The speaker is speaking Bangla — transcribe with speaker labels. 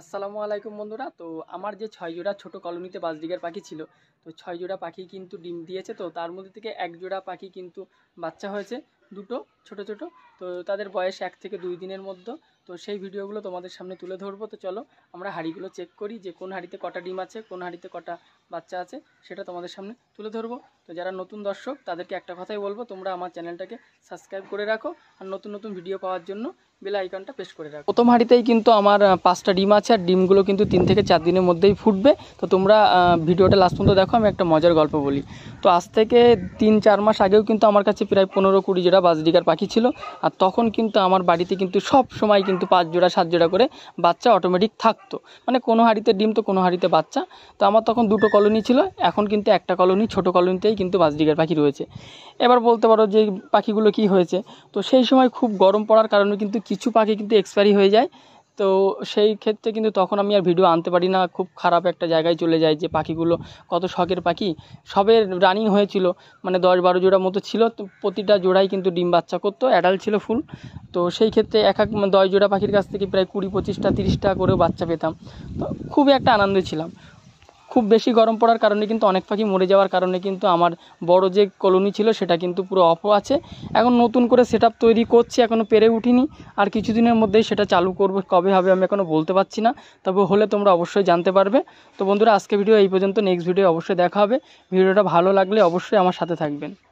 Speaker 1: আসসালামু আলাইকুম বন্ধুরা তো আমার যে ছয় জোড়া ছোটো কলোনিতে বাজডিগার পাখি ছিল তো ছয় জোড়া পাখি কিন্তু ডিম দিয়েছে তো তার মধ্যে থেকে এক জোড়া পাখি কিন্তু বাচ্চা হয়েছে দুটো ছোট ছোট তো তাদের বয়স এক থেকে দুই দিনের মধ্যে তো সেই ভিডিওগুলো তোমাদের সামনে তুলে ধরবো তো চলো আমরা হাঁড়িগুলো চেক করি যে কোন হাঁড়িতে কটা ডিম আছে কোন হাঁড়িতে কটা বাচ্চা আছে সেটা তোমাদের সামনে তুলে ধরবো তো যারা নতুন দর্শক তাদেরকে একটা কথাই বলবো তোমরা আমার চ্যানেলটাকে সাবস্ক্রাইব করে রাখো আর নতুন নতুন ভিডিও পাওয়ার জন্য বেল আইকনটা প্রেস করে রাখো প্রথম হাঁড়িতেই কিন্তু আমার পাঁচটা ডিম আছে আর ডিমগুলো কিন্তু তিন থেকে চার দিনের মধ্যেই ফুটবে তো তোমরা ভিডিওটা লাস্ট পর্যন্ত দেখো আমি একটা মজার গল্প বলি তো আজ থেকে তিন চার মাস আগেও কিন্তু আমার কাছে প্রায় পনেরো কুড়ি জোড়া বাজরিকার পাখি ছিল আর তখন কিন্তু আমার বাড়িতে কিন্তু সব সময় কিন্তু পাঁচ জোড়া সাত জোড়া করে বাচ্চা অটোমেটিক থাকতো মানে কোনো হাঁড়িতে ডিম তো কোনো হাঁড়িতে বাচ্চা তো আমার তখন দুটো কলোনি ছিল এখন কিন্তু একটা কলোনি ছোট কলোনিতেই কিন্তু বাজরিকার পাখি রয়েছে এবার বলতে পারো যে পাখিগুলো কি হয়েছে তো সেই সময় খুব গরম পড়ার কারণে কিন্তু কিছু পাখি কিন্তু এক্সপায়ারি হয়ে যায় তো সেই ক্ষেত্রে কিন্তু তখন আমি আর ভিডিও আনতে পারি না খুব খারাপ একটা জায়গায় চলে যায় যে পাখিগুলো কত শখের পাখি সবে রানিং হয়েছিল মানে দশ বারো জোড়া মতো ছিল তো প্রতিটা জোড়াই কিন্তু ডিম বাচ্চা করতো অ্যাডাল ছিল ফুল তো সেই ক্ষেত্রে এক এক মানে দশ জোড়া পাখির কাছ থেকে প্রায় কুড়ি পঁচিশটা তিরিশটা করেও বাচ্চা পেতাম তো খুবই একটা আনন্দ ছিলাম খুব বেশি গরম পড়ার কারণে কিন্তু অনেক পাখি মরে যাওয়ার কারণে কিন্তু আমার বড় যে কলোনি ছিল সেটা কিন্তু পুরো অফ আছে এখন নতুন করে সেট তৈরি করছি এখনও পেরে উঠিনি আর কিছুদিনের মধ্যেই সেটা চালু করব কবে হবে আমি এখনও বলতে পারছি না তবে হলে তোমরা অবশ্যই জানতে পারবে তো বন্ধুরা আজকে ভিডিও এই পর্যন্ত নেক্সট ভিডিও অবশ্যই দেখা হবে ভিডিওটা ভালো লাগলে অবশ্যই আমার সাথে থাকবেন